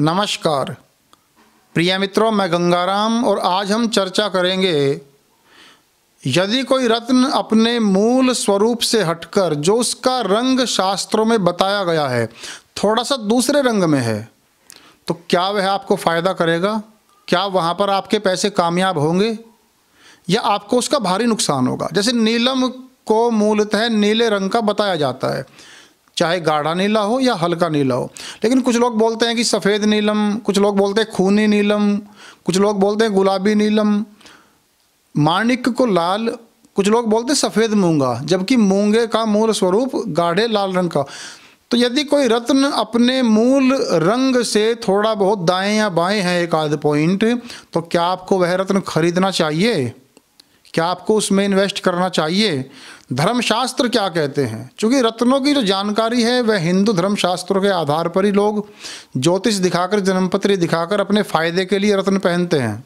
नमस्कार प्रिय मित्रों मैं गंगाराम और आज हम चर्चा करेंगे यदि कोई रत्न अपने मूल स्वरूप से हटकर जो उसका रंग शास्त्रों में बताया गया है थोड़ा सा दूसरे रंग में है तो क्या वह आपको फ़ायदा करेगा क्या वहाँ पर आपके पैसे कामयाब होंगे या आपको उसका भारी नुकसान होगा जैसे नीलम को मूलतः नीले रंग का बताया जाता है चाहे गाढ़ा नीला हो या हल्का नीला हो लेकिन कुछ लोग बोलते हैं कि सफ़ेद नीलम कुछ लोग बोलते हैं खूनी नीलम कुछ लोग बोलते हैं गुलाबी नीलम माणिक को लाल कुछ लोग बोलते हैं सफ़ेद मूंगा जबकि मूंगे का मूल स्वरूप गाढ़े लाल रंग का तो यदि कोई रत्न अपने मूल रंग से थोड़ा बहुत दाएं या बाएं है एक आध पॉइंट तो क्या आपको वह रत्न खरीदना चाहिए क्या आपको उसमें इन्वेस्ट करना चाहिए धर्मशास्त्र क्या कहते हैं क्योंकि रत्नों की जो जानकारी है वह हिंदू धर्मशास्त्रों के आधार पर ही लोग ज्योतिष दिखाकर जन्मपत्री दिखाकर अपने फायदे के लिए रत्न पहनते हैं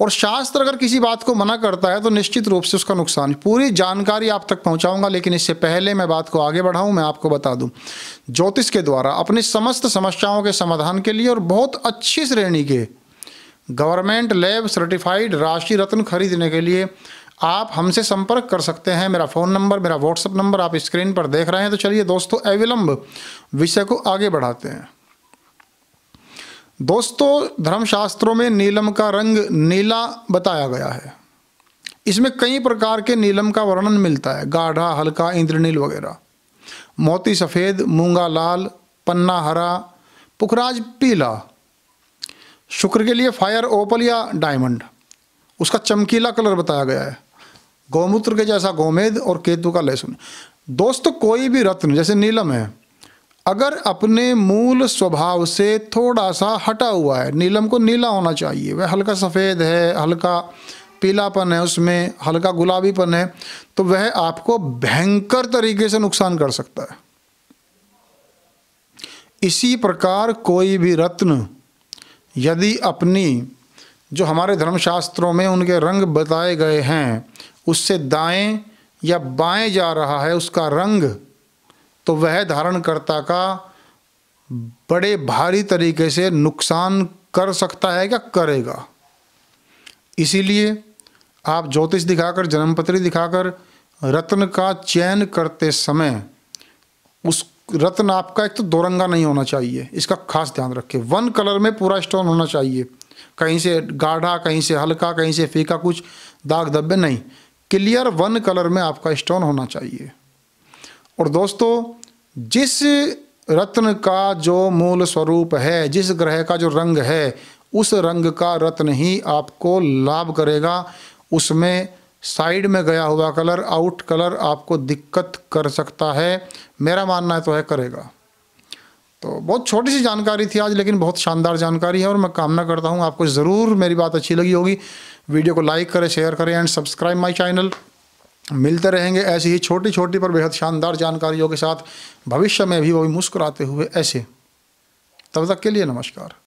और शास्त्र अगर किसी बात को मना करता है तो निश्चित रूप से उसका नुकसान पूरी जानकारी आप तक पहुंचाऊंगा लेकिन इससे पहले मैं बात को आगे बढ़ाऊं मैं आपको बता दूं ज्योतिष के द्वारा अपनी समस्त समस्याओं के समाधान के लिए और बहुत अच्छी श्रेणी के गवर्नमेंट लैब सर्टिफाइड राशि रत्न खरीदने के लिए आप हमसे संपर्क कर सकते हैं मेरा फ़ोन नंबर मेरा व्हाट्सअप नंबर आप स्क्रीन पर देख रहे हैं तो चलिए दोस्तों अविलंब विषय को आगे बढ़ाते हैं दोस्तों धर्मशास्त्रों में नीलम का रंग नीला बताया गया है इसमें कई प्रकार के नीलम का वर्णन मिलता है गाढ़ा हल्का इंद्रनील वगैरह मोती सफ़ेद मूंगा लाल पन्ना हरा पुखराज पीला शुक्र के लिए फायर ओपल या डायमंड उसका चमकीला कलर बताया गया है गौमूत्र के जैसा गोमेद और केतु का लहसुन दोस्तों कोई भी रत्न जैसे नीलम है अगर अपने मूल स्वभाव से थोड़ा सा हटा हुआ है नीलम को नीला होना चाहिए वह हल्का सफ़ेद है हल्का पीलापन है उसमें हल्का गुलाबीपन है तो वह आपको भयंकर तरीके से नुकसान कर सकता है इसी प्रकार कोई भी रत्न यदि अपनी जो हमारे धर्मशास्त्रों में उनके रंग बताए गए हैं उससे दाएं या बाएं जा रहा है उसका रंग तो वह धारणकर्ता का बड़े भारी तरीके से नुकसान कर सकता है क्या करेगा इसीलिए आप ज्योतिष दिखाकर जन्मपत्री दिखाकर रत्न का चयन करते समय उस रत्न आपका एक तो दो रंगा नहीं होना चाहिए इसका खास ध्यान रखें वन कलर में पूरा स्टोन होना चाहिए कहीं से गाढ़ा कहीं से हल्का कहीं से फीका कुछ दाग धब्बे नहीं क्लियर वन कलर में आपका स्टोन होना चाहिए और दोस्तों जिस रत्न का जो मूल स्वरूप है जिस ग्रह का जो रंग है उस रंग का रत्न ही आपको लाभ करेगा उसमें साइड में गया हुआ कलर आउट कलर आपको दिक्कत कर सकता है मेरा मानना है तो है करेगा तो बहुत छोटी सी जानकारी थी आज लेकिन बहुत शानदार जानकारी है और मैं कामना करता हूँ आपको ज़रूर मेरी बात अच्छी लगी होगी वीडियो को लाइक करें शेयर करें एंड सब्सक्राइब माई चैनल मिलते रहेंगे ऐसी ही छोटी छोटी पर बेहद शानदार जानकारियों के साथ भविष्य में भी वो भी मुस्कुराते हुए ऐसे तब तक के लिए नमस्कार